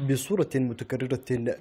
بصورة متكررة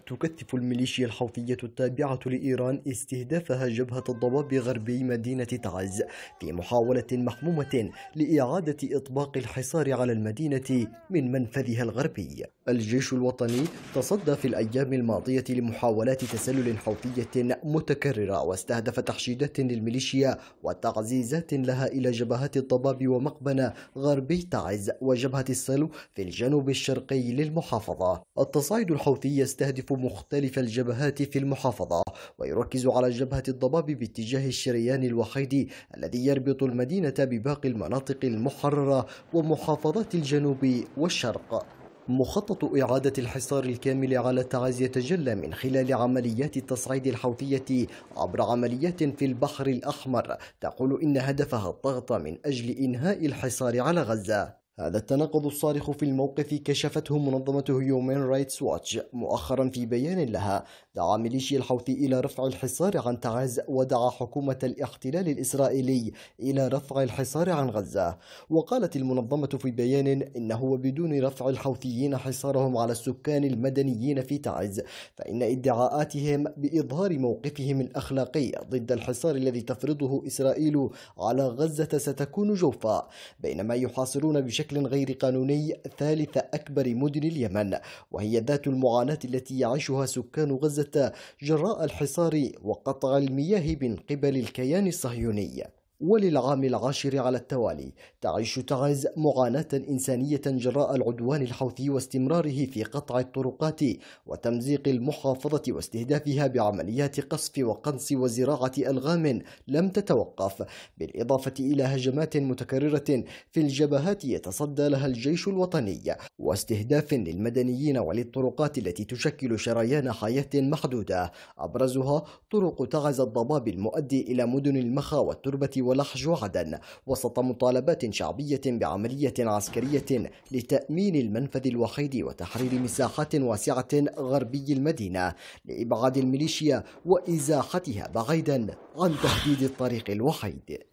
تكثف الميليشيا الحوثية التابعة لإيران استهدافها جبهة الضباب غربي مدينة تعز في محاولة محمومة لإعادة إطباق الحصار على المدينة من منفذها الغربي الجيش الوطني تصدى في الأيام الماضية لمحاولات تسلل حوثية متكررة واستهدف تحشيدات للميليشيا وتعزيزات لها إلى جبهات الضباب ومقبنة غربي تعز وجبهة السلو في الجنوب الشرقي للمحافظة التصعيد الحوثي يستهدف مختلف الجبهات في المحافظة ويركز على جبهة الضباب باتجاه الشريان الوحيدي الذي يربط المدينة بباقي المناطق المحررة ومحافظات الجنوب والشرق مخطط إعادة الحصار الكامل على تعز يتجلى من خلال عمليات التصعيد الحوثية عبر عمليات في البحر الأحمر تقول إن هدفها الضغط من أجل إنهاء الحصار على غزة هذا التناقض الصارخ في الموقف كشفته منظمة هيومن رايتس واتش مؤخرا في بيان لها دعا ميليشيا الحوثي إلى رفع الحصار عن تعز ودعا حكومة الاحتلال الإسرائيلي إلى رفع الحصار عن غزة وقالت المنظمة في بيان إنه بدون رفع الحوثيين حصارهم على السكان المدنيين في تعز فإن ادعاءاتهم بإظهار موقفهم الأخلاقي ضد الحصار الذي تفرضه إسرائيل على غزة ستكون جوفا بينما يحاصرون بشكل بشكل غير قانوني ثالث أكبر مدن اليمن وهي ذات المعاناة التي يعيشها سكان غزة جراء الحصار وقطع المياه من قبل الكيان الصهيوني وللعام العاشر على التوالي تعيش تعز معاناة إنسانية جراء العدوان الحوثي واستمراره في قطع الطرقات وتمزيق المحافظة واستهدافها بعمليات قصف وقنص وزراعة ألغام لم تتوقف بالإضافة إلى هجمات متكررة في الجبهات يتصدى لها الجيش الوطني واستهداف للمدنيين وللطرقات التي تشكل شريان حياة محدودة أبرزها طرق تعز الضباب المؤدي إلى مدن المخا والتربة ولحج عدن وسط مطالبات شعبية بعملية عسكرية لتأمين المنفذ الوحيد وتحرير مساحات واسعة غربي المدينة لإبعاد الميليشيا وإزاحتها بعيدا عن تهديد الطريق الوحيد.